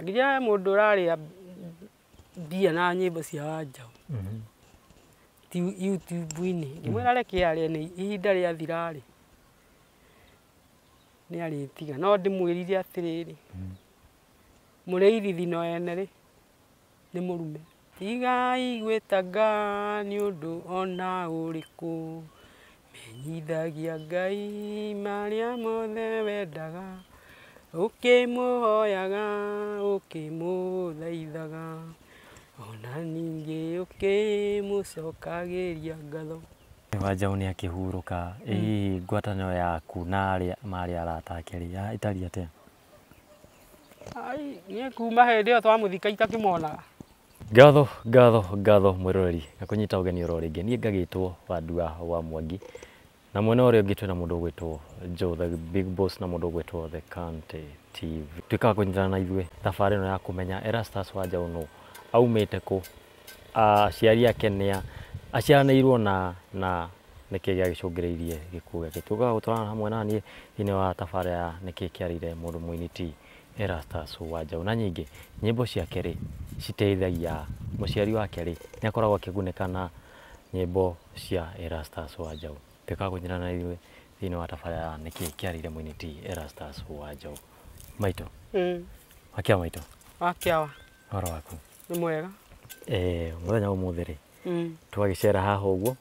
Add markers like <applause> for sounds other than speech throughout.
akinya mundu uraria mbia na nyimbo cia wanjau mm-hmm. youtube-inä ngä mwä reke arä nä ihinda rä athirarä nä arä tiga no ndä mwä rire atä rä rä må rä irithino enerä nä må rume tigai gwä tanga nä å ndå ona å rä kå menyithagia ngai marä a mothe wendaga ũkĩmũhoyaga ũkĩmũthaithaga ona ningĩ ũkĩmũcokagĩria ngatho wanjaũ nĩ akĩhurũka ĩ hihi hmm. ngwatanĩro yaku na arĩa marĩ arata ake rĩ ĩtariĩ atĩa niĩ kuma hĩndĩ ĩyo twamũthika itakĩmonaga ngatho ngatho ngatho mwĩroreri na kũnyita ũgeni oro rĩngĩ niĩ ngagĩtwo wandua wa mwangi na mwena uria ngitwe na mundu ugwitwo jo the big boss na mundu ugwitwo the Kante TV twikaga kunyitana na ithuĩ thabarĩ ĩno ya kũmenya Erastus Wanjaũ nũ aumĩte kũ aciari ake nĩa aciaranĩirwo na na nĩkĩ gĩa gĩcũngĩrĩirie gĩkuũ gĩake tũkaga gũtwarana hamwe na niĩ thĩinĩ wa tabarĩra ya nĩkĩ kĩarĩire mũndũ mũini ti Erastus Wanjaũ na ningĩ nyĩmbo ciake rĩ citeithagia mũciari wake rĩ nĩ akoragwo akĩgunĩka na nyĩmbo cia Erastus Wanjaũ peka kå na ithuä thä inä wa tabarä nä kä kä arä ti erastas wa njaũ maitå wakä mm. maitå wakä awa horo waku nä mwega må thenya å må hmm. thä rä twagä cera haha å guo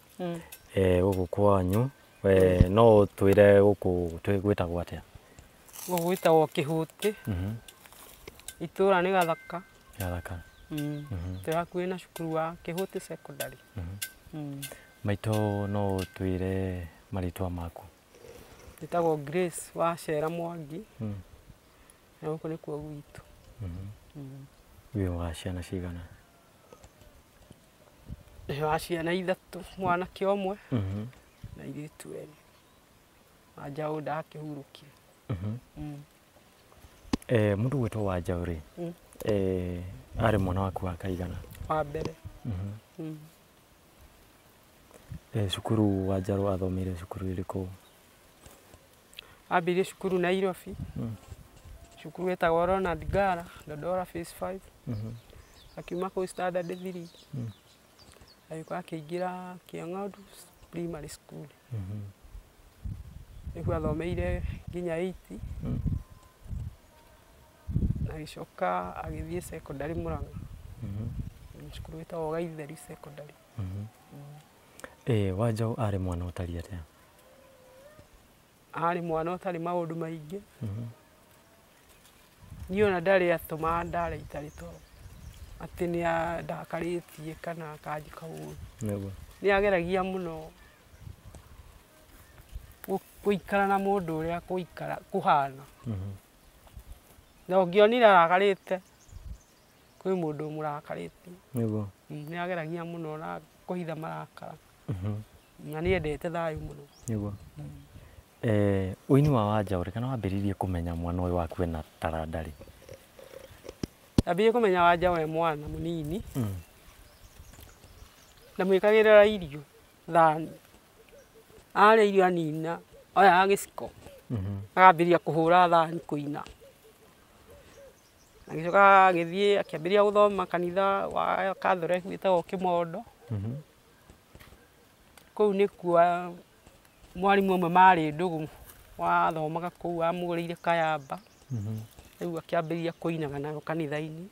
gå kå kwanyu no å twä re gå kå gwä tagwo atä a gå gwä tagwo kä hå mm-hmm. tä itå ra nä gathaka gathaka hmm. mm-hmm. tå rakuä na cukuru wa kä hå tä maito no twä re maku njĩtagwo Grace wa Cera Mwangi hmm. na gũkũ nĩkuo gwitũ hmm. Hmm. wĩ wa ciana cigana nĩ wa ciana ithatũ mwanake ũmwe na irĩtu erĩ ndå gwä two wa njaå rä arä mwana waku wa kaigana wa mbere Eh, cukuru wa njarå athomeire cukuru ä rä kå ambä cukuru nairobi hmm. cukuru ä tagwo ronald gara dodora face 5 hmm. akiuma kå u standard village hmm. agä akä ingä ra kä ng'ondu primary school nä guo athomeire nginya 8 na agicoka agithiä secondary muranga cukuru wä tagwo gaitheri secondary mm -hmm ä wanjaũ arĩ mwana ũtariĩ atĩa arä mwana ũtarĩ maũndũ maingĩ mhm. niĩ ona ndarĩ atũma ndarĩ itarä to nä nĩ tie kana kanjĩka ũũru nä ageragia gå ikara na mũndũ ũrĩa kå hana mhm. na ũngĩonire arakarĩte må rakarä tie nä ageragia no na hitha marakara Mm-hmm. na nä endete thayå må no å mm. eh, ũini wa wanjaũ rä kana wambĩrĩirie kũmenya mwana ũyũ waku ena taranda rĩ ambĩrĩirie kũmenya wanja we mwana na mũnini mm. ndamwĩkagĩrĩra irio thani arĩa irio anina oya ya gĩciko mm-hmm. agambĩrĩria kũhũra thani kũina agĩcoka agĩthiĩ gå thoma kanitha wa kathoreki wĩtagwo kĩmondo mm -hmm kuu nikuo mwarimu ũmwe marĩ ndũgũ wathomaga kuu amũgũrĩire kayamba mhm. rĩu akĩambĩrĩria kũinaga nayo kanitha-inĩ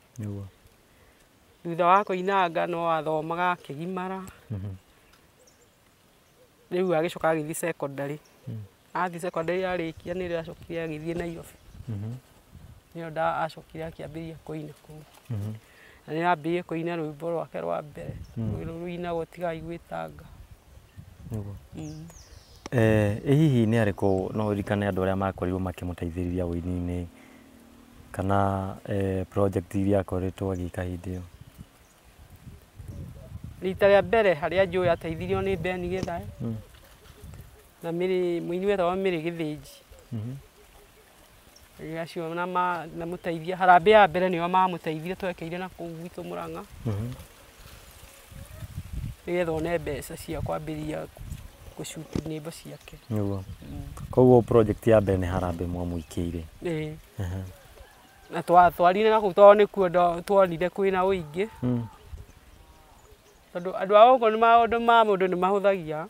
thutha wa kũinanga no athomaga akĩgimara mhm. rĩu agĩcoka agĩthiĩ secondary mm. athiĩ secondary arĩkia nĩrĩo acokire agĩthiĩ Nairobi mhm. nĩrĩo acokire akĩambĩrĩria kũina kũu na nĩ ambĩrĩirie kũina rwĩmbo rwake rwa mbere mm. rũinagwo tigai gwĩtanga Mm. Eh, ĩ hihi nĩ arĩkũ no ũririkane andũ arĩa makorirwo makĩmũteithĩrĩria ũini-inĩ kana eh, project iria akoretwo agĩka hĩndĩ ĩyo rita rĩa mbere harĩa njũĩ ateithirio nĩ Ben Githae mm. na mũini wetagwo Mĩrĩ Gĩthĩnji mm-hmm. acio na mũteithia harambĩ ya mbere nĩo mamũteithirie twekeire na kũu gwitũ Mũrang'a mm-hmm getha one mbeca cia kwambĩrĩria gũcuti nĩmbo ciake nĩguo mm. koguo project ya mbere nĩ harambĩ mwamũikĩire na twatwarire nakũu tondũ nĩkuo twonire kwĩna ũingĩ hmm. tondũ andũ a gũkũ nĩ maũndũ ma mũndũ nĩ mahũthagia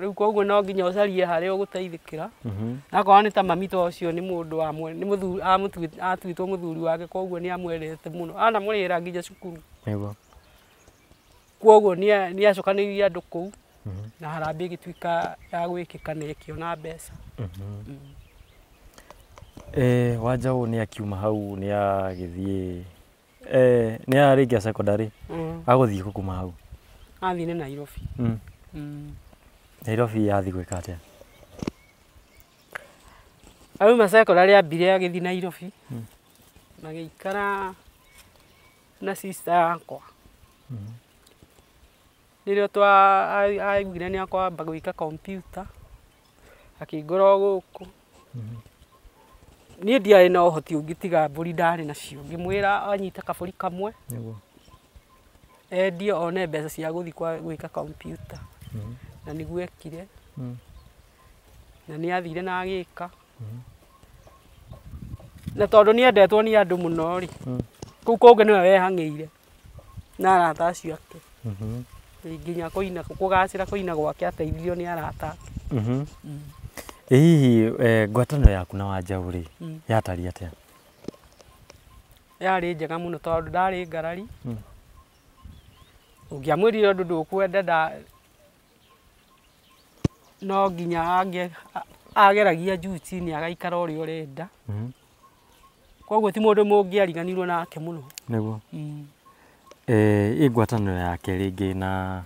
rĩu koguo no nginya ũcarie harĩa ũgũteithĩkĩra mhm. nakorwo nĩ ta mami ta ũcio nĩ mũndũ atuĩtwo mũthuri wake koguo nĩ amwerete mũno anamũrĩhĩra nginya cukuru koguo nĩ acokanirie andå kå u mhm. na harambi gä ya gwä kä ka nä ä kä ona mbeca mhm. mm. wanjaå nä akiuma hau nä agä eh nä arä ngä a agå thiä gå kuma hau athiä nä nairobi mm. Mm. nairobi yathiä gwä ka atä auma cekondarä ambire agä thiä nairobi na ikara na sister yakwa mm rä twa aigwire nä akwamba gwä ka kompyuta akĩngora gũkũ mhm. niĩ ndiarĩ na å ngä tiga ri ndarä nacio ra anyite ri kamwe endie one mbeca cia gwä ka kompyuta na nĩguo ekire mhm. na nä athire na ka mhm. na tondå nä endetwo nĩ andũ kå rĩ kũu kũngĩ wehangä ire na arata acio ake nginya kuina kugacira kuina gwake ateithirio ni arata ä mhm. mm -hmm. hihi eh, ngwatanĩro yaku na wanjaũ rĩ mm. yatari atĩa yarĩ njega mũno tondũ ndarĩ ngarari mm. ũngĩamwĩrire ũndũ da no nginya ageragia juti ni agaikara ũrĩa ũrenda mhm. koguo ti mũndũ mũngĩariganirwo nake mũno nĩguo mm. Ĩ ngwatanĩro yake rĩngĩ na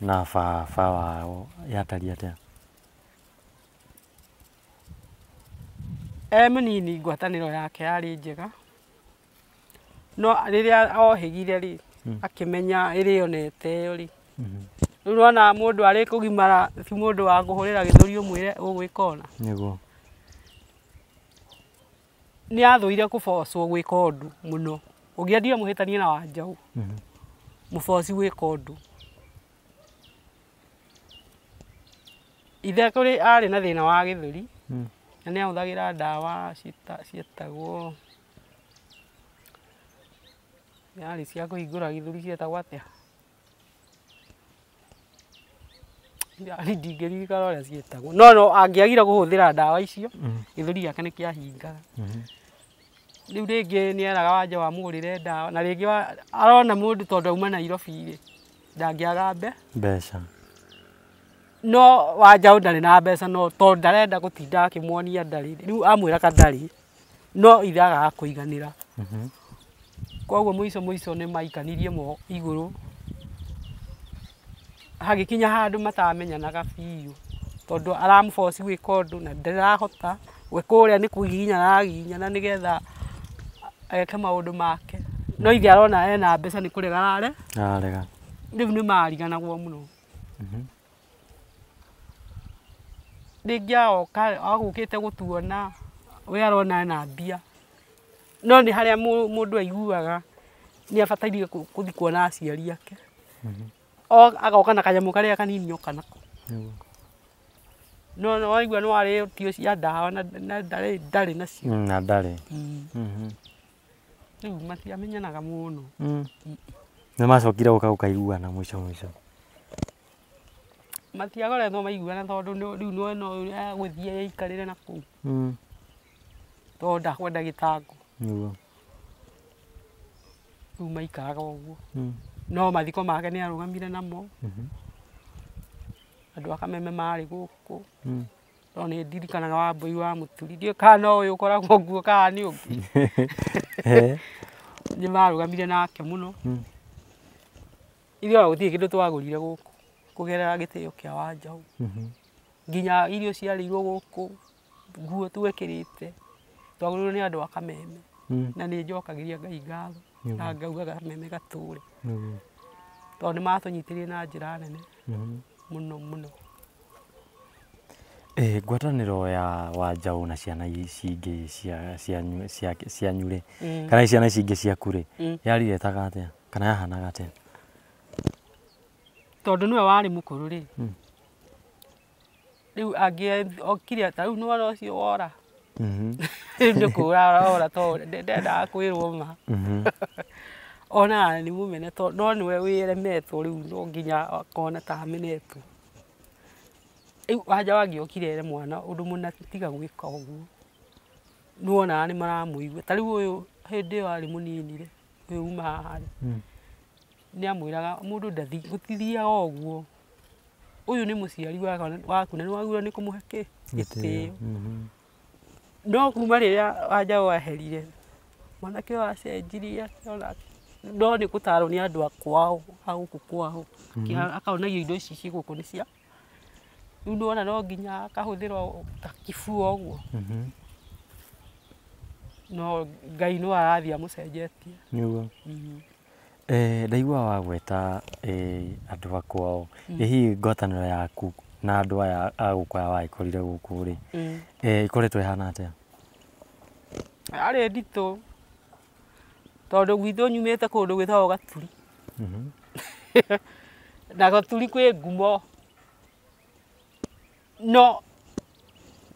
na baba wao yatariĩ atĩa? E mũnini ngwatanĩro yake yarĩ njega, no rĩrĩa ohĩgire rĩ, hmm. akĩmenya ĩrĩa onete ĩyo rĩ, mm-hmm. rĩu nĩwona mũndũ arĩ kũgimara ti mũndũ wa kũhũrĩra gĩthũri ũmwĩre ũgwĩka ũna. Nĩguo. Nĩathũire kũbocwo gwĩka ũndũ mũno. ũngĩendire mũhĩtanie na wanjaũ mhm. mũboci gwĩka ũndũ ithe kũrĩ arĩ na thĩna wa gĩthũri mhm. na nĩ ahũthagĩra ndawa cietagwo yarĩ cia kũhingũra gĩthũri cietagwo atĩa ndingĩririkana ũrĩa cietagwo no no angĩagire kũhũthĩra ndawa icio mhm. gĩthũri gĩake nĩ kĩahingaga rä u rä ngä nä eraga wanja wamå gå rä re ndawa na rä ngä arona må ndå tondå auma nairobi rä ndangä aga mbe mbeca no wanja å ndarä na mbeca no tondå ndarenda gå tinda akä mwonia ndarä rä u amwä raka ndarä no ithagaga kå iganä ra mhm. koguo må ico må ico nä maikanirie mo igå rå hagä kinya handå matamenyanaga biå tondå aramå boci gwä ka å ndå na ndä rahota we kå rä a nä kå ginyaraginyana nä getha mm -hmm. ageke maundu make no ithe arona ena mbeca nä kå rega rare arega rä u nä mariganagwo må no mhm. rä aoka agå kä te gå tuona arona ena mbia no ni harä a må ndå aiguaga nä abataire gå thi kuona aciari ake mhm. agoka na kanyamå karä a kanini oka nako no waigua nä ari tio cia ndawa na ndarä nacio mm, na mm. mhm rä u matiamenyanaga må mm. no nä macokire gå ka gå kaiguana må ico må matiagoretwo maiguana tondå rä u nona å yå agå yaikarä re na kå mm. u tondå ndakwenda gä tango rä u maikaraga å guo mm. no mathiko make nä arå gamire namo mm-hmm. andå akameme marä gå kå no nä ndirikanaga wa i wa må turi ndiå kana no å yå koragwo nguo kaa nä å <laughs> ngä nä marå gamire nake må hmm. no ithuä gå tiä kä ndå twagå rire gå kå kå gerera gä tä o kä a wa njaũ mm-hmm. nginya irio ciarä irwo gå kå nguo twekä rä te twagå rä irwo nä andå akameme hmm. na nä njokagä ria ngai ngatho na ngauga kameme gatå re tondå nä matå nyitä rä na njä ra nene må mm-hmm. no må no Ĩĩ ngwatanĩro ya Wanjaũ na ciana ici ingĩ cianyu rĩ mm. kana ciana ici ingĩ ciaku rĩ mm. yarĩ yetaga atĩa kana yahanaga atĩa? Tondũ nĩwe warĩ mũkũrũ rĩ, mm. rĩu angĩokire ta rĩu mwena ũcio wora mm-hmm. <laughs> rĩu nĩ kũra arora tondũ ndendaga kwĩrwo ma. Mm-hmm. <laughs> ona nĩ mũmene no nĩwe wĩremetwo rĩu no nginya akona ta amenetwo riu anja wangiokire ere mwana undu muna tiga gwika uguo å ni maramuigua ta riu uyu hindi iyo ari munini uyu uma haha hmm. ni amwiraga mundu gutithiaga uguo uyu ni muciari waku na ni wagirwo ni kumuhe ki gitio hmm. no kuma riria wanja waherire mwanake uyu acenjirie akiona no ni gutarwo ni andu akwao aguku kwao hmm. akaonagio indo ici ciguku ni cia rä u ndona no nginya kahå rwo ta kibua å guo mhm. no ngai no arathiä amå cenjetie nä mhm. eh, ndaigua wa gweta eh, andå akwao ä mm. hihi ngwatanä yaku na andå aya agå kwaya wagäkorire gå kå rä ä koretwo ähana atä a yarä nditå tondå gwitå nyumä te kå ndå gwä tagwo gaturi mhm. <laughs> na gaturi kwä ngumo no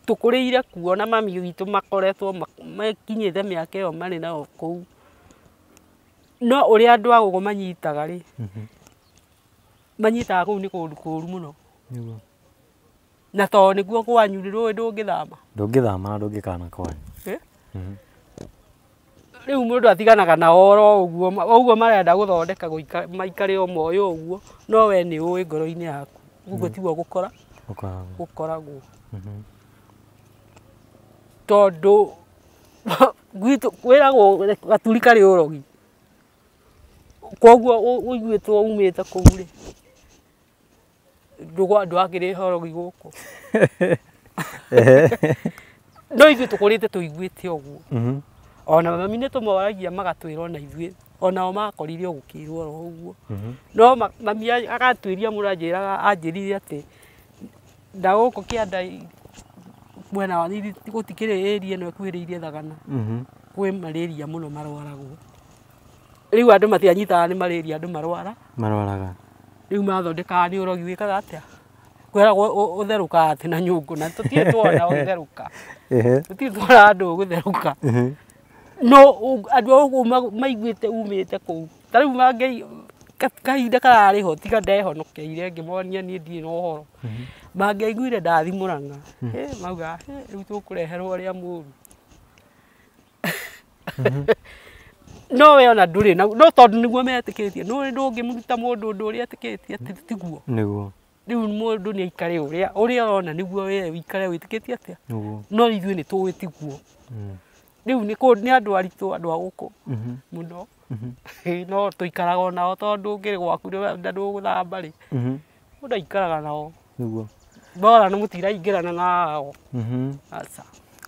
tukurire kuona mami witå makoretwo makinyä ä yo marä nao u no andå andũ gå manyitaga rä mhm. manyitaga kũu kå ru må no na to guo kwanyu rũĩ ndũngĩthama ndũngĩthama na ndũngĩkana kwanyu må mhm. ndå atiganaga na oro ũguo ũguo marenda thondeka maikarä o moyo ũguo no we nĩ ũĩ ngoro inä yaku ũguo mhm. tiguo gũkora gukoragwo mhm. tondu <laughs> gwitå kwäragwo gaturi karä å rogi koguo å iguä two umä te kå u rä ndwakä rä horogi gå kå <laughs> no ithuä tå kå rä te tå iguä te å guo mhm. ona mami nä tå moragia magatwä ra na ithuä onao makorire å gå kä rwo ro å guo mhm. no mami agatwä ria må ranjä raga anjä rire atä ndagåkå kä anda mwena wa gå tikä rä ä no ä irie thagana mhm. kwä marä ria må no marwaragwo rä u andå matianyitaga nä marä ria andå marwara marwaraga rä <laughs> mhm. u mathondekaga nä å rogi wä kaga atä a kwäragwo å therå kaga atä na nyå ngå na tå tiä twona å therå ka tå tiä twona andå å gå therå ka no andå a maiguä te umä te kå u tarä u kahinda kararä ho tiga ndehonokeire ngä monia niä ndirä na å horo mangä mhm. aiguire ndathimå ranga mhm. mauga rä u tå kå reherwo rä a må ru mhm. <laughs> no we ona ndå rä no tondå nä guo metä kä tie no ndå ngä må ruta må ndå ndå å rä a tä kä tie tiguo rä u må ndå nä aikare å rä a å rä a arona nä guo ikare wä tä kä tie atä no ithuä nä tå ä tiguo riu ni kå nä andå aritå andå a gå kå må no no tå ikaraga nao tondå ngä rä gwaku ndå gå thamba rä må mhm. ndå aikaraga nao bora nä må tiraingä rana nao mhm.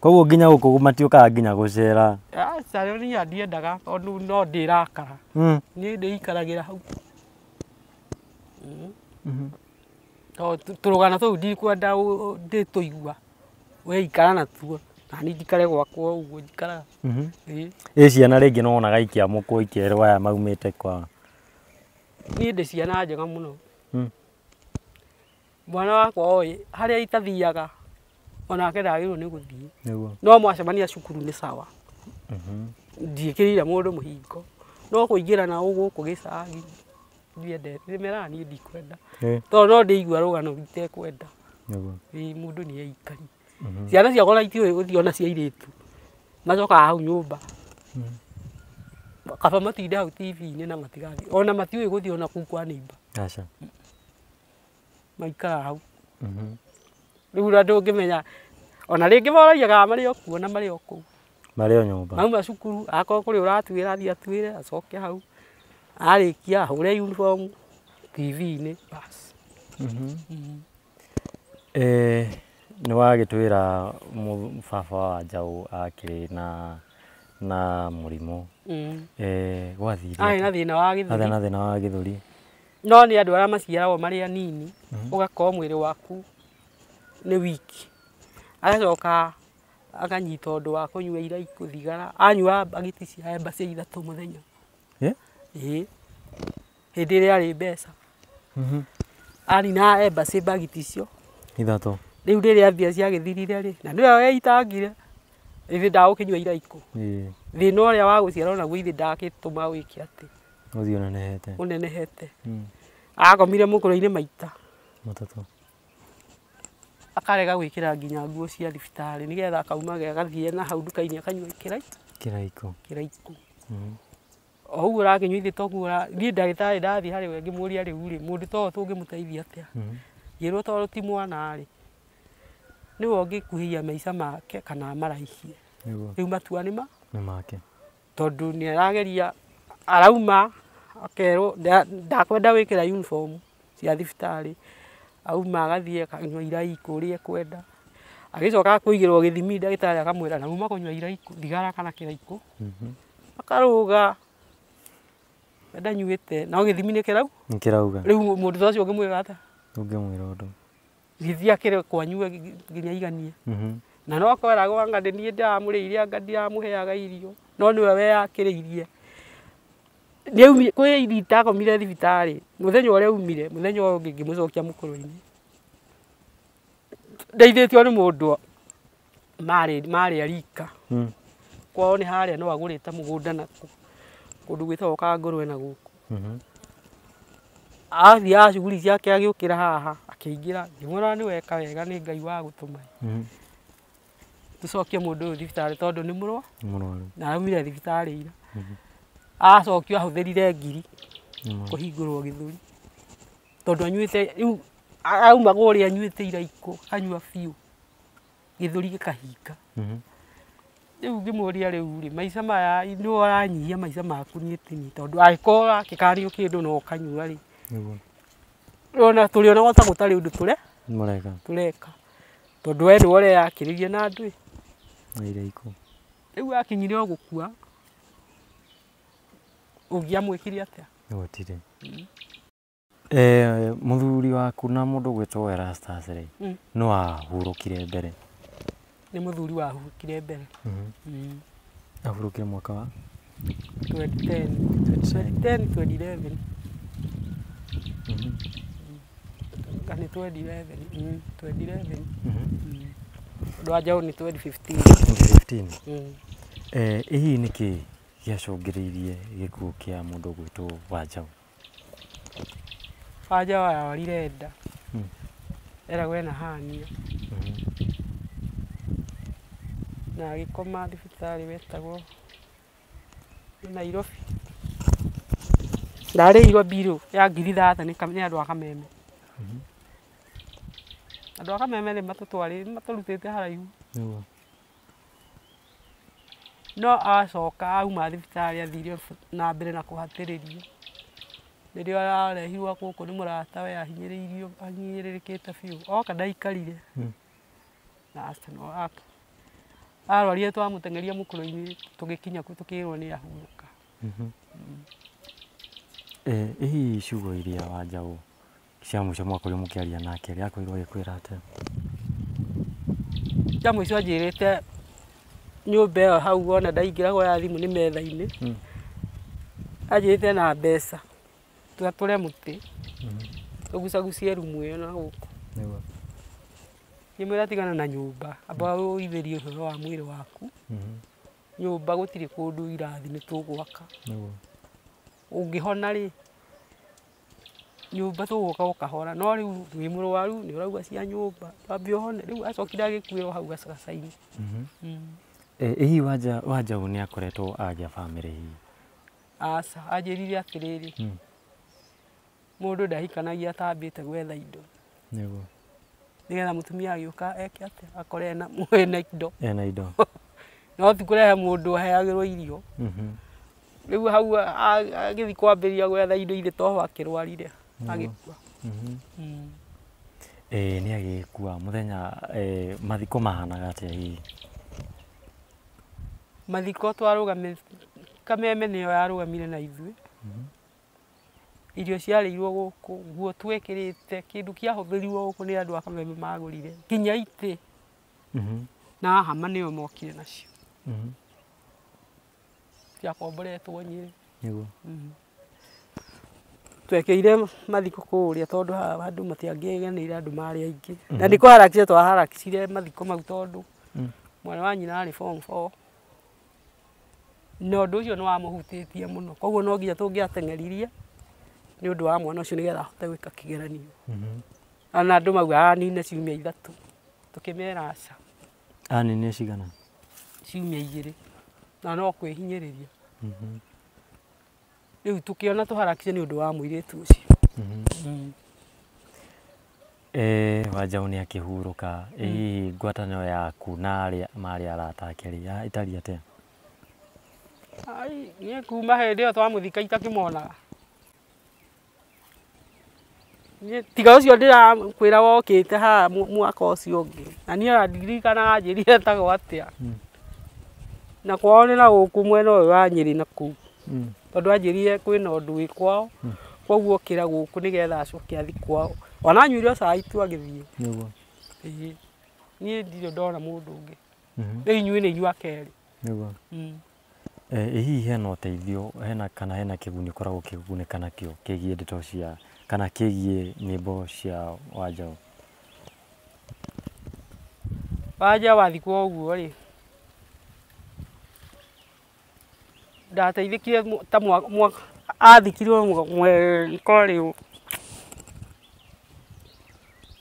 koguo nginya gå kå matiå nginya gå cera rä niä ndiendaga tondå no ndä rakara mm. niä ndä ikaragä ra hau tå rå gana tå u ndikwenda ndä tå igua weikara natuo na ni njikare gwakwa ũguo njikaraga mhm. ĩ ciana rĩngĩ no wonaga ikiamũkwo ikĩerwo aya maumĩte kwa niĩ ndĩ ciana njega mũno hmm. mwana wakwa oĩ harĩa itathiaga onake ndagĩrĩirwo nĩ gũthiĩ no mwacemania cukuru nĩ sawa mhm. ndiĩkĩrĩire mũndũ mũhingo no na ũgũkũ gĩcagi ndiendete nĩmeraga niĩ ndikwenda tondũ no ndĩigua rũgano itekwenda ĩĩ mũndũ nĩ eikari Mm-hmm. ciana ciakwa itiũĩ ona cia airĩtu macokaga hau nyũmba mm-hmm. kaba matinde hau tv-inĩ na matigathiĩ ona matiũĩ gũthiĩ ona kuu kwa acha maikara hau mm-hmm. rĩu na ndũngĩmenya ona rĩngĩ moragiaga marĩ o kuo na marĩ o kũu marĩ o nyũmba mauma cukuru akorwo kũrĩ ũratuĩra athiĩ atuĩre acoke hau arĩkia ahũre uniform tv-inĩ bas eh, nä wagä ra baba wa njaũ akä na na må rimå mm. gwathire na thä na wa gä thå ri no nä andå arä a maciaragwo marä anini mhm. gakorwo mwä waku nä wiki agacoka akanyita å ndå wa kå nyua iraiku thigara anyua mbagiti cia emba cia ithatå må thenya ää hä ndä ä rä a arä mbeca mhm. anina emba cä mbagiti icio ithatå riu riria mbia ciagithirire ri na niwe weitangire ithi ndagũkinyua iraiku thĩna ũrĩa wa gũciarwo naguo ithi ndagĩtũma wĩke atĩ ũthiĩ ũnenehete ũnenehete hmm. agomire mũkũrũ-inĩ maita matatũ akarega gwĩkĩra nginya nguo cia thibitarĩ nĩgetha akaumage agathiĩ na hau nduka-inĩ akanyua kĩrai kĩraiko kĩraiko hmm. o ũguo ũrakinyua ithi toguo niĩ ndagĩtarĩ ndathiĩ harĩ we ngĩmũria rĩu rĩ mũndũ ta ũyũ tũngĩmũteithia atĩa hmm. ngĩrwo tondũ ti mwana rĩ nä we å ngä kuhä maica make kana maraihie rä u matua nä make tondu ni arageria arauma akerwo ndakwenda gwä kä ra cia thibitarä auma agathiä akanyua irai kå rä ekwenda agicoka kuigirwo githimi ndagitari akamwira na uma kunywa iraiku thigara kana kiraiko mhm. akaruga ndanyuite no githimi ni kirau kirauga riu mundu ta ngä mwä atia å undu githiakire kwanyue nginya iganie mhm. na no kweragwo ng'ande niä ndiramå anga ndiramuheaga irio no nä we weyakĩrä irie kwä iri itagomire thibitarä mũthenya å rä a umire mũthenya å ngä ngä må cokia må kårå-inä ndeithä tio nä må ndå marä arika rika mm. kwao nä harä a no agå rä te må gå nda na kå ndå gwä tagwo kangå na gå kå athia shughuli ciake agiukira haha akiingira ngĩmwĩra ni weka wega ni ngai wa gutuma mm-hmm. tũcokie mũndũ ũyũ thibitarĩ tondũ nĩ mũrwaru na aumire thibitari ira mm-hmm. acokio ahuthirire ngiri kũhingũrwo githuri tondu anyuite rĩu auma kũrĩa anyuĩte iraikũ anyua fiu githuri gikahinga mm-hmm. rĩu ngĩmũria rĩu rĩ maica maya nĩ ũranyihia maica maku nĩ tini tondũ angĩkorwo gĩkari kĩndũ no ũkanyua rĩ ona tå rä ona gota gå tarä å ndå tå re tå reka tondå we nä wore yakä rä rie na andå rä u akinyire o gå kua å ngä amwä kire atä gotire må mm. thuri waku na må ndå gwä two erastas rä mm. no ahurå kire mbere nä må thuri wahurå kire mbere mm-hmm. mm. ahurå kire mwaka wa 2010 2011 nga nä twendi twendi å ndå wa njaå nä twendi hihi nä kä gĩacũngä rä irie gä kuå kä a må ndå gwä two wanjaũ wanjaũ ayorire nda mm. eragwo ena hania mm-hmm. na agä koma thibitarä wetagwo nairobi ndarä irwo mbirå ya ngiri ithathanä kamenya andå akameme mhm. andå akameme rä matå twarä matå rutä te haraihu no acoka auma thibitarä athirio na mbere na kå hatä rä ria rä rä o ararehirwo kå nä må ratawe ahinyä rä irio ahinyä rä rä kä te biå oka ndaikarire hmm. arwarire twamå tengeria må kå rå-inä tå gä kinya kuo tå kä rwo nä ahurå ka mhm. hmm. Eh, ĩ hihi ciugo iria Wanjaũ cia mũico mwakorirwo mũkĩaria nake rĩ icio anjä rä te nyå mba ä yo hau ona ndaingä ndaingĩra ya thimũ nĩ metha hmm. rä te na mbeca må tũatũre mũtĩ hmm. tũgucagucie rumu ĩyo na gũkũ ngĩmwĩra tigana na nyå nyũmba amba å ũhoro wa mwä rä waku hmm. nyå mba gå tirä kå ndå irathi nä tå gwaka ungihona ri nyumba gå ũkahora no rĩu wĩ nä å ũraigua cia nyũmba wambe ũhone u acokire agĩkuĩrwo hau gacagacainĩ mhm. mm. hihi wanja wanjaũ nĩ akoretwo agĩa bamĩrĩ hihi rä anjĩrire atĩrĩrĩ hmm. mũndũ ndahikanagia te gwetha indo nĩguo nĩgetha mũtumia agĩũka eke atĩ akore <laughs> ena indo ena indo <laughs> no ti kũrehe mũndũ aheagĩrwo irio mhm. rä u hau aagä thiä kwambä ria gwatha indo ithä toho akä rwarire agä kua nä mm-hmm. agäkua må mm-hmm. mm. thenya mathiko mahanaga atä airi mathiko twarå gam kameme nä yo yarå gamire na ithuä mm-hmm. irio ciarä irwo gå kå guo twä kä rä te kä ndå kä ahå hä rirwo gå kå nä andå akameme magå rire nginya itä na wahama nä yo mokire nacio ciakomboretwo nyirä niguo mhm. twekeire mathiko kuria tondu andu matiangigeneire andu mari aingi na mhm. niko harakire twaharakicire mathiko mau tondu mm. mwana wa nyina ari form four na å ucio nä wamå muno no koguo no nginya tå ngä ateng'eririe nä å wa mwana å cio nä getha ahote gwä ka kä geranio mhm. na andå mauga ah, ah, anine ciumia ithatu tå kä mera aca anine cigana ciumia igä rä na no kwihinyiriria tå tukiona nä ni ndå wa tu ci wanjaå eh akä hurå akihuruka hii ngwatanio yaku na aria mari aratakiria itari atia ai nie kuma hindi iyo twamuthika monaga tiga ra ndirakwira te ha mwaka å ungi na nie andirikanaga njirire tagwo atia mm na hmm. kwao ni na å mwena hmm. å wa nyiri na ku tondå anjä kwä na å ndå wä kwao koguo å kä ra gå kå nä getha acoke athi kwao ona nyuri o cai tu agä thiä ni ndirä ndona må ndå å ngä mhm. rä u inyuä nä inyua kerä hmm. hihi hena å teithio hena kana hena kä guni å koragwo kä kana kio kä ndeto cia kana kä giä nyä mbo cia wanjaũ wanja wathikwo å guo ndateithikie ta mwaka athikirwo mwaka ũyũ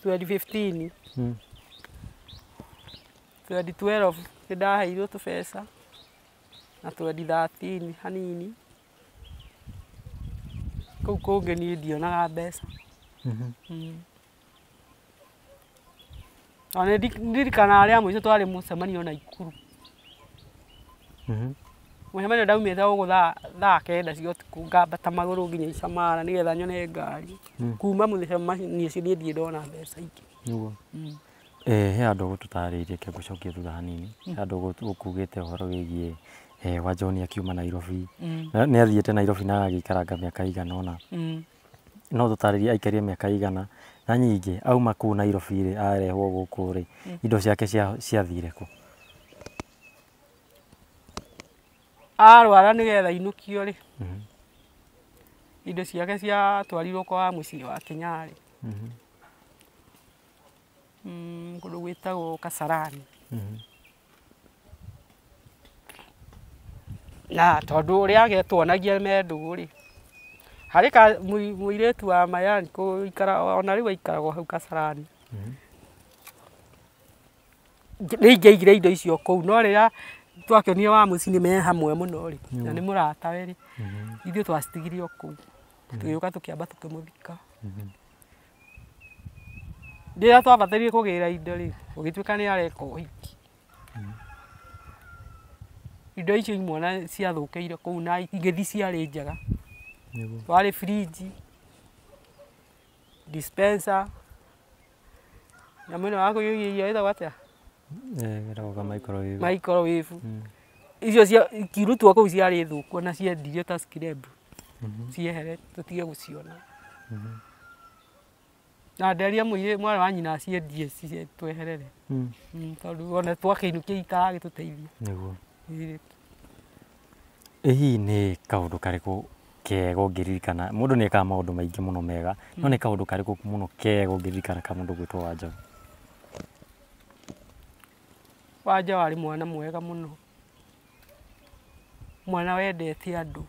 2015 mm. 2012 nĩ ndaheirwo tũbeca na 2013 hanini kũu kũngĩ niĩ ndionaga mbeca mm-hmm. hmm. ona ndirikana arĩa mũico twarĩ mũcemanio na ikuru mm -hmm mucemanio ndaumite ugu thaa kenda cia utuku ngambata maguru nginya icamara nigetha nyone ngari hmm. kuma mucemanio cio nie ndie ndona mbeca ingi niguo hmm. eh, he andå gå tå tarä irie ke ngå cokia thutha hanini he hmm. andå gå kugä horo wä giä eh, wa John akiuma Nairobi nä athiäte Nairobi na agäikaranga mä aka igana ona no tå tarä rie aikarie mä aka igana na nyingä auma kå Nairobi rä arehwo gå kå rä indo ciake ciathire kå arwara inå kio rä indo ciake ciatwarirwo kwa ciä wa mhm. mm, ndå gwä tagwo kacarani mhm. na tondũ ũrĩa agetuonagia me ndũgũ rĩ harĩ ka tu wa mayani kũikara ona u aikaragwo hau kacarani mhm. nĩ ingĩaigire indo icio u no rĩrĩa twakionire wa muci ni me hamwe muno ri na mm-hmm. ni murata we ri mm-hmm. ithuĩ twacitigire o kũu mm-hmm. tũgĩũka tũkĩamba tũkĩmũthika rĩrĩa twabataire kũgĩra indo rĩ gũgĩtuĩka nĩ areka ũhiki indo icio imwe ciathũkĩire kũu na igĩthi ciarĩ njega twarĩ fridge dispenser na ĩno ya kũiyũria iria ĩtagwo Eh, Ĩroga microwave. Microwave. Mm. Icio cia ikirutwo kũu ciarĩ thũku na ciendirio ta scrap. Mm-hmm. Ciehere tũtige gũciona. Mm-hmm. Na nderia mũirĩ mwarĩ wa nyina aciendie tweherere. Mm. Mm, tondũ ona twakĩinũkia itaragĩtũteithia. Nĩguo. Ĩ hihi nĩ kaũndũ karĩkũ kega ũngĩririkana? Mũndũ nĩ ekaga maũndũ maingĩ mũno mega, no nĩ kaũndũ karĩkũ mũno kega ũngĩririkana ka mũndũ ũgwĩtwo Wanjaũ? wanja warä mwana mwega må no mwana wendete andå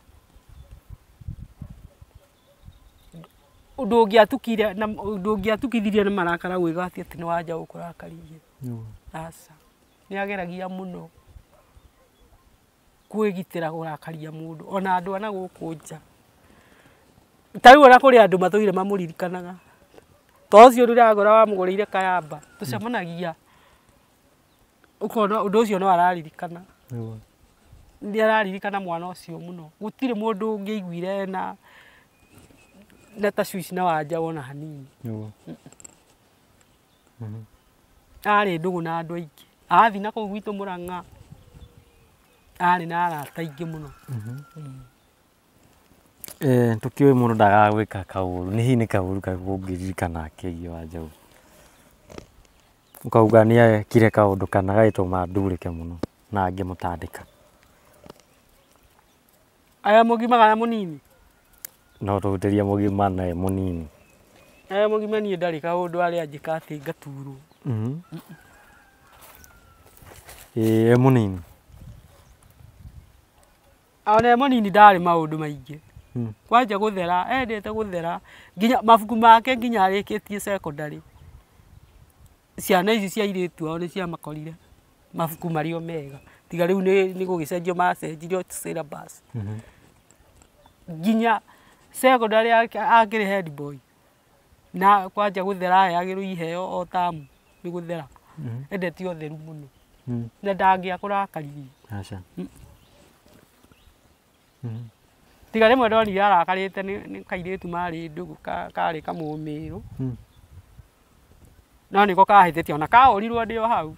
ndångäatukithirie na marakara gwä gati atä nä wanja gå kå rakaririe aca nä ageragia må no gitä ra gå rakaria må ndå ona andå ana gå kå nja ta rä u ona kå rä andå matå ire mamå ririkanaga to å cio ndå rä agora wamå gå rä ire kayamba tå cemanagia mm ukona undu ucio no araririkana ndi araririkana mwana ucio muno gutire mundu ngiiguire na na tacuici na wanja wona hanini arä ndå gå na andå aingä athi na kå u gwitå må rang'a arä na arata aingä må no tå kä å ä må ndå ndagaga gwä ka kaå ru nä hihi nä kaå ru kagå ngä ukauga nä ekire kaå kana gagätå ma ndurä ke må no na ngä må tandä ka aya må gima kana må nini no tå tä ria må gima nae må nini aya må gima niä ndarä kaå ndå arä anjä ka atä ngaturwo ä må mhm. e nini ona e munini ndarä maå ndå maingä hmm. kwanja gå thera endete gå thera nginya mabuku make nginya arä kä tie ciana ici cia airĩtu ao nĩ ciamakorire mabuku marĩ o mega tiga rĩu nĩ gũgĩcenjio macenjirio syllabus mhm. nginya secondary akĩrĩ head boy na kwanja gũthera aheagĩrwo iheo o tamu nĩ gũthera mhm. endete ũtheru mũno mhm. na ndangĩakũrakaririe mm. tiga rĩmwe ndonire arakarĩte nĩ kairĩtu marĩ ndũgũ karĩ kamũmĩrũ no niko kahititie ona kaũrirwo ndä o hau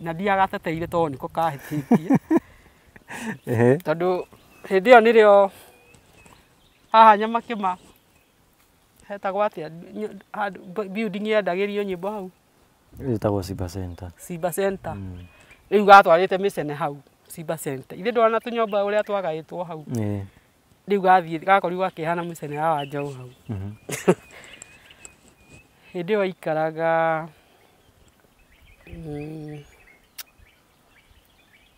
na ndiagateteire tondũ niko kahititie <laughs> tondũ hĩndĩ ĩyo nĩrĩo haha nyamakĩma hetagwo atĩa building yendagĩrio nyĩmbo hau ĩtagwo Simba Center. Simba Center. Mm. Rĩu gatwarĩte mĩcene hau Simba Center. Ithe ndona tũnyũmba ũrĩa twagaĩtwo hau. Rĩu gathiĩ gakorirwo gakĩhana cene wa wanjaå hau. Mhm. <laughs> hindi yo aikaraga mm,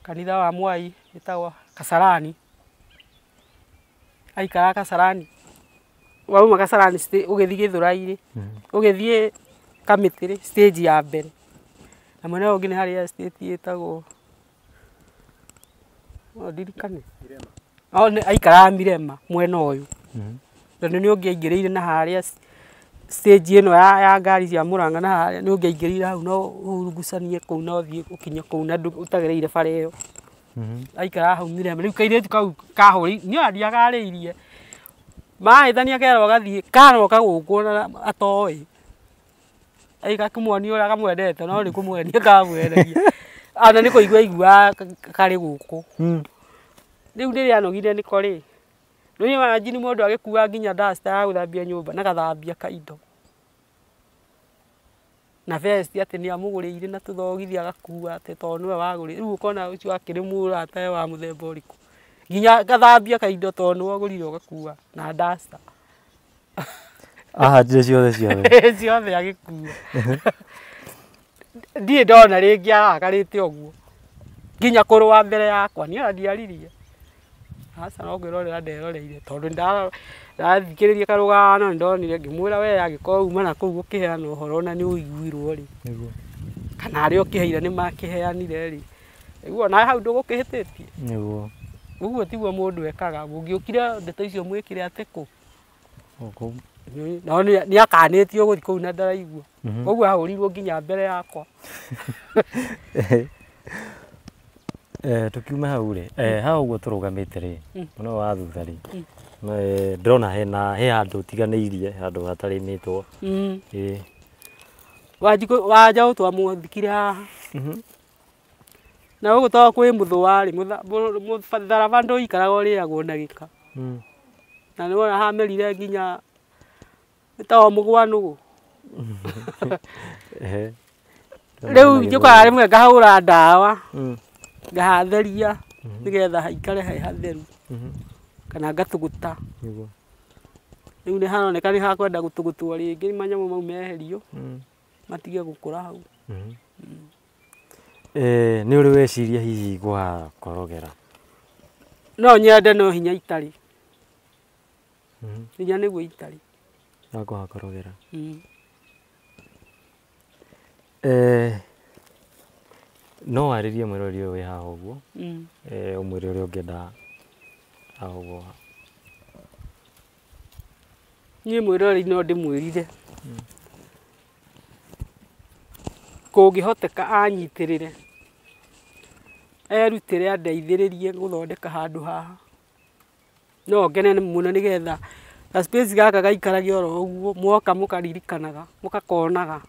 kanitha wa Mwai ĩtagwo Kasarani, aikaraga Kasarani wauma Kasarani ũgĩthiĩ Gĩthũrai-rĩ mm. ũgĩthiĩ kamĩtĩ stage ya mbere na mwena ũyũ ũngĩ nĩ harĩa estate ĩtagwo no ndirikane aikaraga Mirema mwena ũyũ tondũ mm. nĩ ũngĩ aingĩrĩire na harĩa stage ino ya, ya ngari cia muranga na haria ni ungeingirira hau no urugucanie kuu na uthie ukinye kuu na utagereire bara iyo mhm. aikara hau mirema riu kairitu kau kahuri ni ari agariirie mahithania kerwo gathie karoka guku na atoi aika kimwoni uria kamwendete no ni kumwenia kamwendagia ana ni kuigua igua kari guku hmm. riu ndiri anogire ni ko ri rä nä wanjini må ndå agäkua nginya dasta ya gå thambia nyå mba na gathambia kaindo na vesti atä nä amå gå rä ire na tå thogithi agakua atä tondå nä we wagå rä rä u å kona å cio akä rä må ratae wa må themba å rikå nginya gathambia kaindo tondå nä wagå rire å gakua na dasta ahandire ciothe <laughs> ciothe ya agä kua <laughs> ndirä ndona rä ngä arakarä te å guo nginya kå rå wa mbere yakwa nä ona ndiaririe aca no ngwĩrorera nderoreire tondũ ndathikĩrĩria karũgano nĩ ndonire ngĩmwĩra we angĩkorwo uma na kũu gũkĩheana ũhoro na nĩ ũiguirwo rĩ kana arĩa ũkĩheire nĩ makĩheanire rĩ rĩu ona hau ndũgũkĩhĩtĩtie nĩguo ũguo tiguo mũndũ ekaga mũngĩũkire ndeto icio mwĩkire atĩ kũ hmm, no nĩ akanĩtio gũthiĩ kũu na ndaraigua koguo mhm. ahũrirwo nginya mbere yakwa <laughs> eh. Eh, tukiuma hau rä eh, mm. hau guo tå rå gamä te rä mm. no wa thutha rä mm. eh, ndärona hena he handå å irie handå hatarä mä two wanja å twamwathikire haha mhm. na å gå to kwä må thå warä må tharaba ndå ikaraga rä agwo na gä ka na nä wona hamerire nginya nä tao må gwa nå gå <laughs> rä u njå kaga rä mwe ngahå ra ndawa ngahatheria mhm. nigetha haikare he hatheru mhm. kana ngatuguta u nä haroneka nä hakwenda gå tå gå two rä ngä manyamå mau meherio mhm. matige gå kå ra hau nä å rä weciria hihi gwakorogera no nyende no hinya itarä hinya nä guo itarä akå hakorogera mm. eh, no waririe mwirori uyu wi haha uguo mm. eh umwire uria ungienda haha uguo niä mwä rori no ndä mwä rire mm. kå ngä hoteka anyitä rä re erutä re andeithä rä rie gå thondeka handå haha no ngene må no nä getha gaka gaikaragia oro å guo mwoka må karirikanaga må kakonaga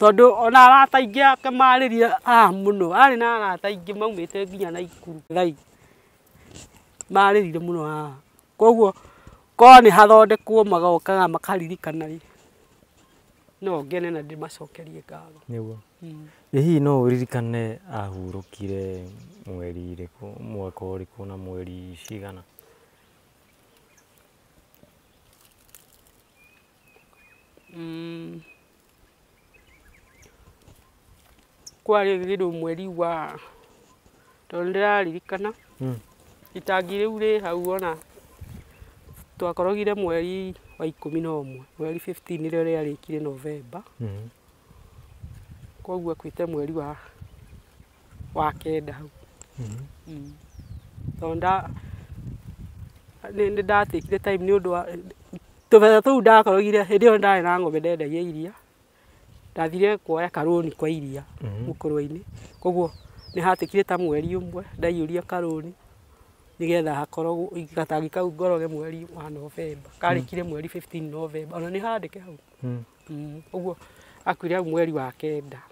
tondå ona arata aingi ake maririe ah, må no arä na arata maumä te nginya na ikuru thai maririre muno a ah. koguo ko nä hathondekwo magokaga makaririkana no ngene na macokerie ngatho niguo hmm. ĩ hihi no ahurå kire mweri kå mwaka å rä kå na mweri cigana kwari riru mweri wa tondu ndä mm. itangi u rä hau ona twakorogire mweri wa mi na mwe mweri 15 nirä rä arä mm -hmm. koguo te mweri wa wa kenda hau mm -hmm. mm. tondũ nda nĩ ndatäkire time nĩ ũndå wa tũbeca tũu ndakorogire hĩndĩ ĩyo ndarĩ na ng'ombe ndendagia iria ndathire kuoya karuni kwa iria mhm. mũkũrwa-inĩ koguo nĩ hatikire ta mweri umwe ndaiuria karuni nigetha hakoragwo gatangi kau ngoroge mweri wa novemba karikire mhm. mweri 15 novemba ona ni handike hau akwire mhm. akuire mweri wa kenda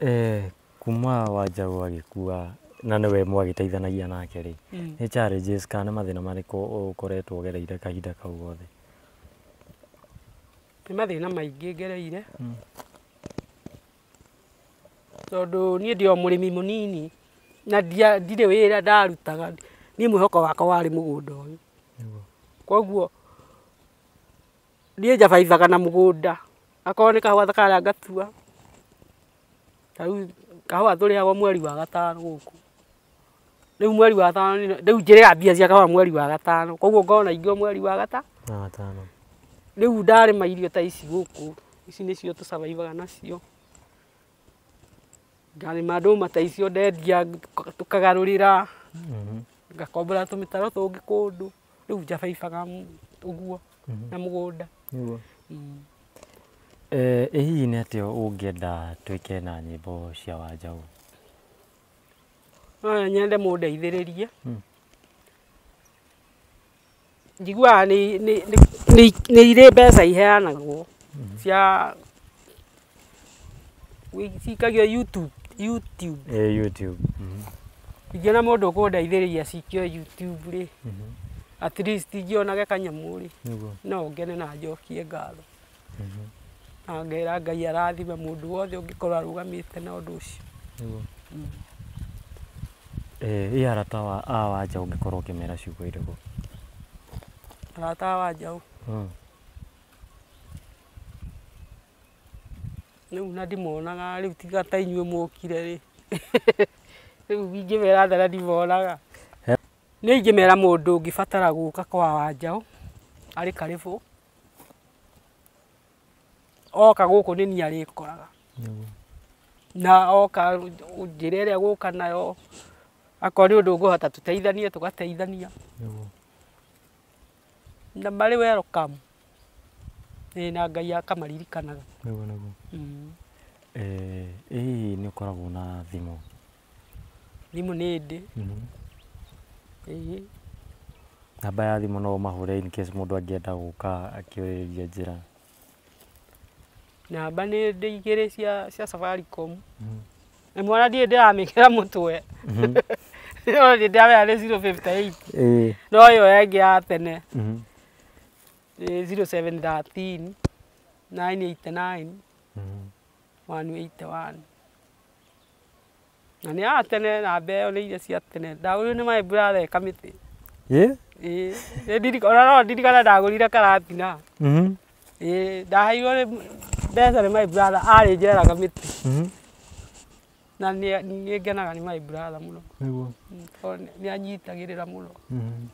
eh, kuma wanjagwo agĩkua na nĩwe mwagĩteithanagia nake ri ni challenges kana mathina mariko ukoretwo ũkoretwo kahinda kau gothe nä mathä mm. na maingä ngereire tondå niä ndä o må rä mi må nini na ndirä wä ra ndarutaga niä mwä hoko wakwa warä må gå nda å yå koguo niä njabaithaga na må gå nda akorwo nä kahå thakarä ngatua tarä kahå a tå rä agwo mweri wa gatano gå kå rä u mweri wa gatano rä u njä rä ra mbia cia kahå mweri wa gatano koguo ngorwo na ingä mweri wa gata riu ndarima irio ta ici guku ici nicio tucavaivaga nacio ngarima nduma ta icio ndendia tukagarurira mm-hmm. ngakombora tũmĩtaro tũngĩ kũndũ rĩu njabaibaga ũguo mm-hmm. na mũgũnda mm. ĩ hihi nä nĩ atĩa twä ke na nyä mbo cia wanjaũ nyende mũndeithĩrĩrie mm njiguaga nä irä mbeca iheanagwo mhm. cia cikagio ingä na må ndå å kå ndeithä rä ria cikio youtube mhm. rä mhm. at kanyamå rä no ngene na njokie ngatho na ngera ngai arathima må ndå wothe å ngä korwo arå gamä te na å ndå å cio ä arata awa nja å ngä korwo å kä mera ciugo irä gå taataawaa hmm. rä u na ndimonaga riu tiga ta rä rä <laughs> u ingä ingimera thara ndimonaga nä ingä mera må ndå ngä batara gå ka kwa wanjau ari karibu oka gå guku ni ni koraga na oka njä ra ä rä a gå ka nayo akorwo nä å ndå ni tå teithanie tå gateithania na marĩ welcome na ngai akamaririkanaga nĩguo nĩguo mm. hihi nĩ ũkoragwo na thimå thimå nä ndĩ mm-hmm. namba ya thimå no mahå ũmahũre in case mũndũ angĩenda gũka akĩũrĩrĩria njĩra namba nĩ ndĩ igĩrĩ cia cia Safaricom ĩmwe mm-hmm. ona ndirĩ ndĩramĩkĩra mũtwe mm-hmm. <laughs> ona ndirĩ ndĩramenya nĩ 058 no yo ĩngĩ ya tene 0713 mm-hmm. na nä atene namba ä yo nä iria cia tene ndagå rä nä maä mbura the kamä tä ä ndirikana ndagå rire karatina ä mm-hmm. ndaheirwo mbeca nä maä mbura arä njera kamä tä mm-hmm. na nä ngenaga nä maä mbura må no nä mm, anyitagä rä ra må no mm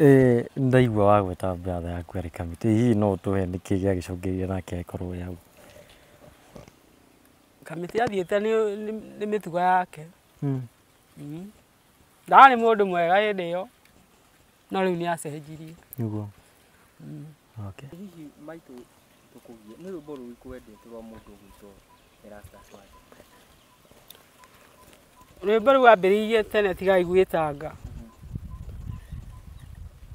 ä ndaigua wa gweta mbatha ya kwerä kamitä hihi no å tå he nä kä gä agä cångä rie nake agäkorwo yau hau kamitä athiä te nä mä tugo yake ndawa nä må ndå mwega hä ndä ä yo no rä u nä acenjirie nä mbo rå rwä mbo rä u ambä rä irie tene tigaiguä tanga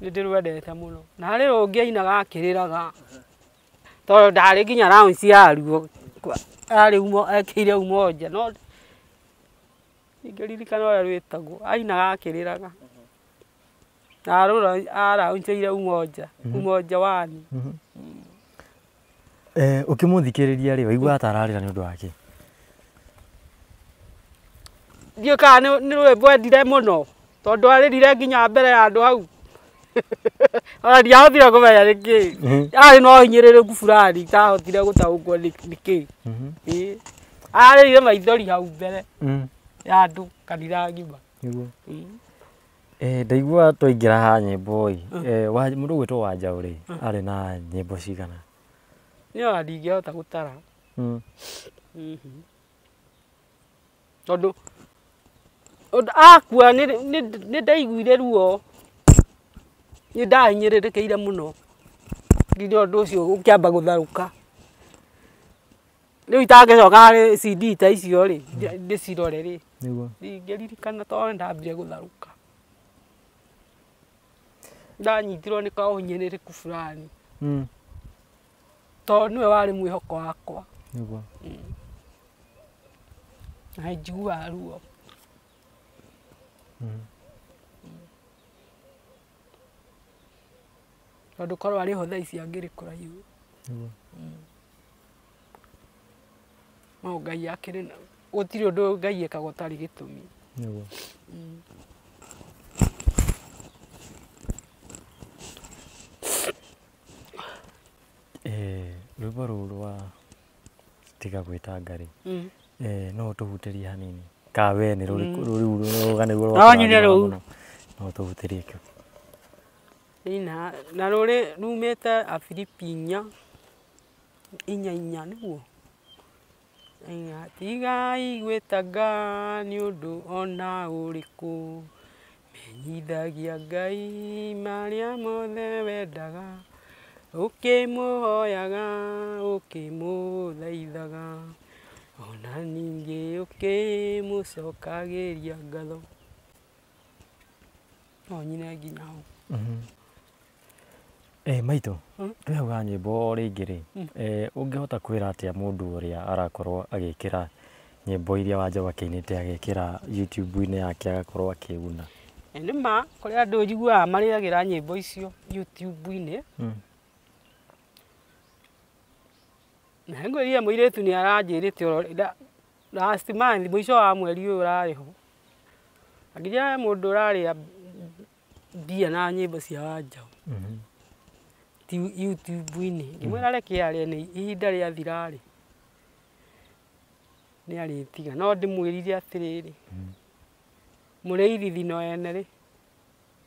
nä ndä rwendete må no na ri rå ngä ainaga akä rä raga tondå ndarä nginya raunci ari umo akire mhm. umo u moja no ingä ririkana å aina gakiriraga na tagwo ainaga akä rä raga araunceire umoja umoja wani ukimuthikiriria mhm. eh, ri waigua atararira ni undu wake ndiå kana nä rwä mbwendire må no tondå arä rire nginya mbere ya andå hau ona ndiahotire kumenya nä kä yarä mm-hmm. no hinyä rä rä ku burani itahotire gå taåkwo nä kä mm-hmm. arä ire maithori hau mbere mm. ya andå kanitha ngima ndaigua twaingä ra ha nyä mbo ä må ndå gwä two wanjaå rä arä na nyä mbo cigana nä ona ndingä hota gå tara mm. tondå akua nä ndaiguire ruo nä ndahinyä rä rä kä ire må no nginya å ndå å cio å kä amba gå tharå ka rä u itangä harä cd ta icio rä ndä cirore rä ndingä ririkana tondå ndambire gå tharå ka ndanyitirwo nä kaå hinyä rä rä ku burani hmm. tondå nä we warä mwä hoko wakwa hmm. na tondu korwo arä ho thaa angä rä kå raihu mm. no ngai akä rä gå tirä å ndå ngai ekagwo tarä gä tå mi mm. eh, rwä mbo rå rwa tiga gwä tanga rä mm. eh, no å tå hutä rie hanini kawe nä rå rä u rå ganä rwo rwa no tå hutä rie kä thina na ruri rumite afilipi inya inya inya niguo tiga igwetaga ni undu ona uriku menyithagia ngai maria mothe wendaga ukimuhoyaga ukimuthaithaga ona ningi ukimucokagiria ngatho no nyine nginya hau mm-hmm. Eh maitu hmm? twehuga nyimbo ringi ri hmm. eh ungihota kwira atia mundu uria arakorwo agikira nyimbo iria wanja wakinite agikira youtube ine yake agakorwo akiuna eh, nä ma kå andu andå mariagira marä agä ra nyä mbo icio youtube-inä hmm. na ngo iria muiretu ni tu nä aranjä rä last month muisho ico wa mweri å yå rarä ho akinya mundu ndå å rarä a mbia na nyä mbo cia yb-inä ngä mwe ra re ke arä enä ihinda rä a thirarä nä arä tiga no ndä mwä rire atä rä rä må rä ithi thino yene rä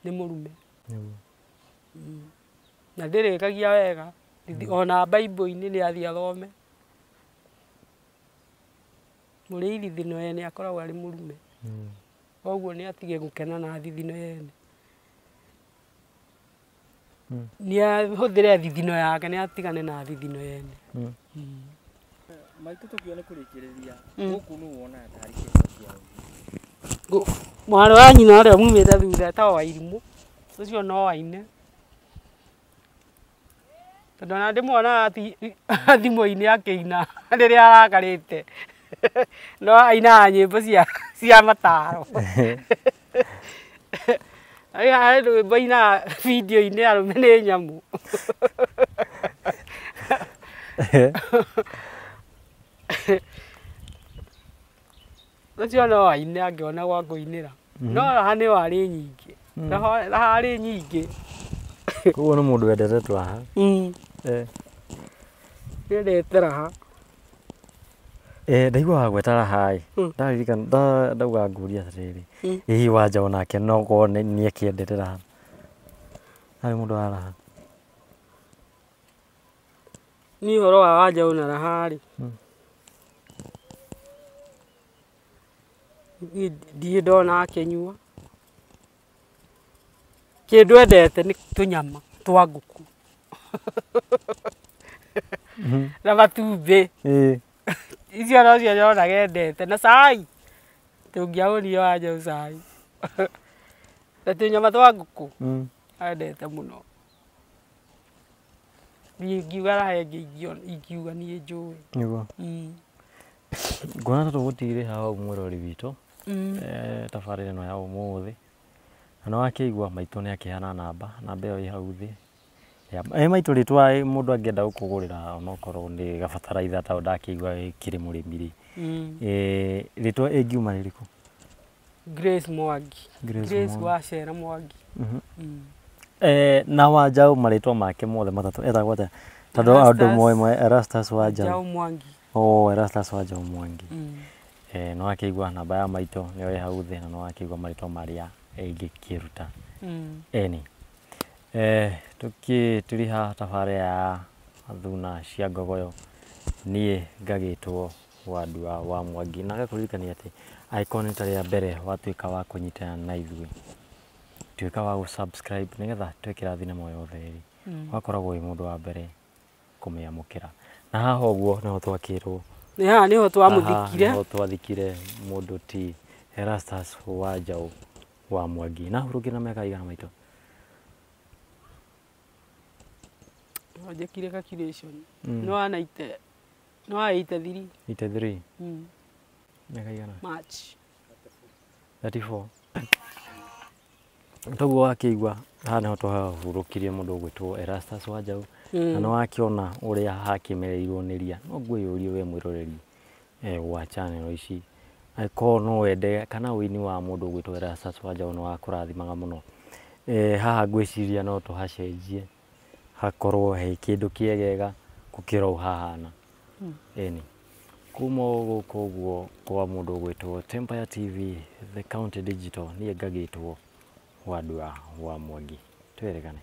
nä må rume mm. na ndä rä kagia wega mm. onabb-inä nä athiäathome må rä ithithino ene akoragwo arä må rume mm. oguo nä atige gå kena na thithino yene nä hmm. ni ahuthire thithino yake nä atigane na thithino yene hmm. hmm. mwarä wa nyina å rä a mumä te thutha ta wa irimå å cio no aine tondå ona ndä mwona thimå-inä akä ina rä <laughs> rä a arakarä te <laughs> no ainaga nyä mbo cia mataro <laughs> boina video-inä arume nä nyamu ũcio no aine angĩona gwa kũinĩra no raha nä warä nyingä raha arä nyingä koguo nä må ndå wendete twaha ndendete ndaigua wa gwetara hai hmm. ndaririkana ndauga nguria atiriri hmm. hihi wanja onake no gwo niekĩenderera arĩ mũndũ wa raha nä å horo wa wanja ona raha rĩ hmm. ndirĩ ndona kä ndå endete nä tå nyama twa kå na matumbĩ icio nocio nyonaga endete na cai tũngĩaũrio anja cai <laughs> na tũnyama twa ngũkũ mm. endete mũno niĩ ingiuga rahenge ingiuga niĩ njũĩ nĩguo mm. nguona tũgũtigire hau mũrori witũ mm. eh, tabarĩra ĩno ya ũmũthĩ na igua maitå nä akä akĩheana namba namba ĩyo ĩ hau thä ĩma itũrĩtwa mũndũ angĩenda gũkũgũrĩra onokorwo nĩ gabataraitha taũ ndakĩigua kĩrĩ mũrĩmi rĩ mm. rĩtwa ĩngiuma rĩrĩkũ Grace rä Grace Wacera Mwangi mm-hmm. mm. na Wanjaũ marĩtwa make mothe matatũ etagwo atĩa tondũ andũ moĩmwe Erastus Wanjaũ Mwangi o Erastus Wanjaũ Mwangi nĩ mm. wakĩigua namba ya maitũ nĩyo ĩ hau thĩ na nĩ a marĩtwa marĩa ingĩkĩruta mm. Eh, tuki tuliha tafare tabarä ya thuna cia ngogoyo niä ngagätwo wandu wa, wa mwangi na gakå atä angäkorwo nä ta rä mbere watuä wa kå nyitana na ithuä tuä wa gå nä getha twekä ra thinema yothe rä mm. ũgakoragwo wä må ndå wa mbere kå mä amå kä ra na haha å guo nä twakä rwo nä haha nä ho twamũthikire twathikire mũndũ ti erastas wa wa Mwangi na hurũkire na mĩaka igana maitũ no njekire calculation no anaite no aite thiri ite thiri mm. nekaigana march 34 <coughs> toguo wakĩigua haha nĩho twahurũkirie mũndũ ũgwĩtwo Erastus Wanjaũ mm. na nĩ wakĩona ũrĩa hakĩmereirwo nĩ ria no ngwĩyũrie we mwĩroreri e, wa channel ici angĩkorwo no wende kana ũini wa mũndũ ũgwĩtwo Erastus Wanjaũ nĩ wakũrathimaga mũno e, haha ngwĩciria no hacenjie hakorwo he kindu kiegega gukira uhahana hahana hmm. eni kuma uguo kwa mundu ugwitwo Tempaya TV the county digital niä ngagä wa wandu wa mwangi twerekane